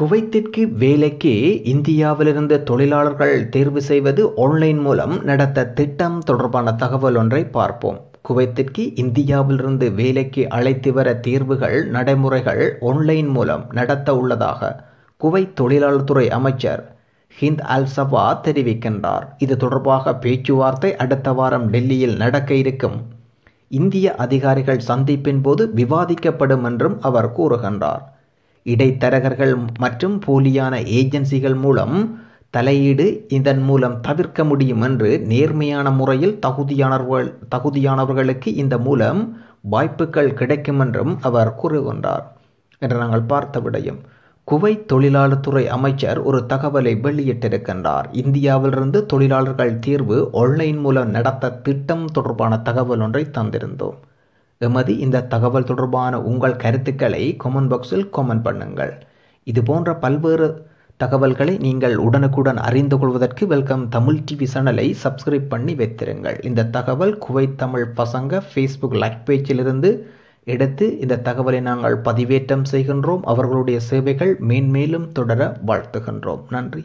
குவைத்திற்கு வேலைக்கு இந்தியாவிலிருந்து தொழிலாளர்கள் தேர்வு செய்வது ஆன்லைன் மூலம் நடத்த திட்டம் தொடர்பான தகவல் ஒன்றை பார்ப்போம் குவைத்திற்கு இந்தியாவிலிருந்து வேலைக்கு அழைத்து வர தேர்வுகள் நடைமுறைகள் ஆன்லைன் மூலம் நடத்த உள்ளதாக குவைத் தொழிலாளர் துறை அமைச்சர் ஹிந்த் அல் சபா தெரிவிக்கின்றார் இது தொடர்பாக பேச்சுவார்த்தை அடுத்த வாரம் டெல்லியில் நடக்க இருக்கும் இந்திய அதிகாரிகள் சந்திப்பின் போது விவாதிக்கப்படும் என்றும் அவர் கூறுகின்றார் இடைத்தரகர்கள் மற்றும் போலியான ஏஜென்சிகள் மூலம் தலையீடு இதன் மூலம் தவிர்க்க முடியும் என்று நேர்மையான முறையில் தகுதியானவர்கள் தகுதியானவர்களுக்கு இந்த மூலம் வாய்ப்புகள் கிடைக்கும் என்றும் அவர் கூறுகின்றார் என்று நாங்கள் பார்த்த விடையும் குவைத் தொழிலாளத்துறை அமைச்சர் ஒரு தகவலை வெளியிட்டிருக்கின்றார் இந்தியாவிலிருந்து தொழிலாளர்கள் தீர்வு ஆன்லைன் மூலம் நடத்த திட்டம் தொடர்பான தகவல் ஒன்றை தந்திருந்தோம் எமது இந்த தகவல் தொடர்பான உங்கள் கருத்துக்களை கொமெண்ட் பாக்ஸில் கொமெண்ட் பண்ணுங்கள் இது போன்ற பல்வேறு தகவல்களை நீங்கள் உடனுக்குடன் அறிந்து கொள்வதற்கு வெல்கம் தமிழ் டிவி சேனலை சப்ஸ்கிரைப் பண்ணி வைத்திருங்கள் இந்த தகவல் குவைத் தமிழ் பசங்க ஃபேஸ்புக் லைக் பேஜிலிருந்து எடுத்து இந்த தகவலை நாங்கள் பதிவேற்றம் செய்கின்றோம் அவர்களுடைய சேவைகள் மேன்மேலும் தொடர வாழ்த்துகின்றோம் நன்றி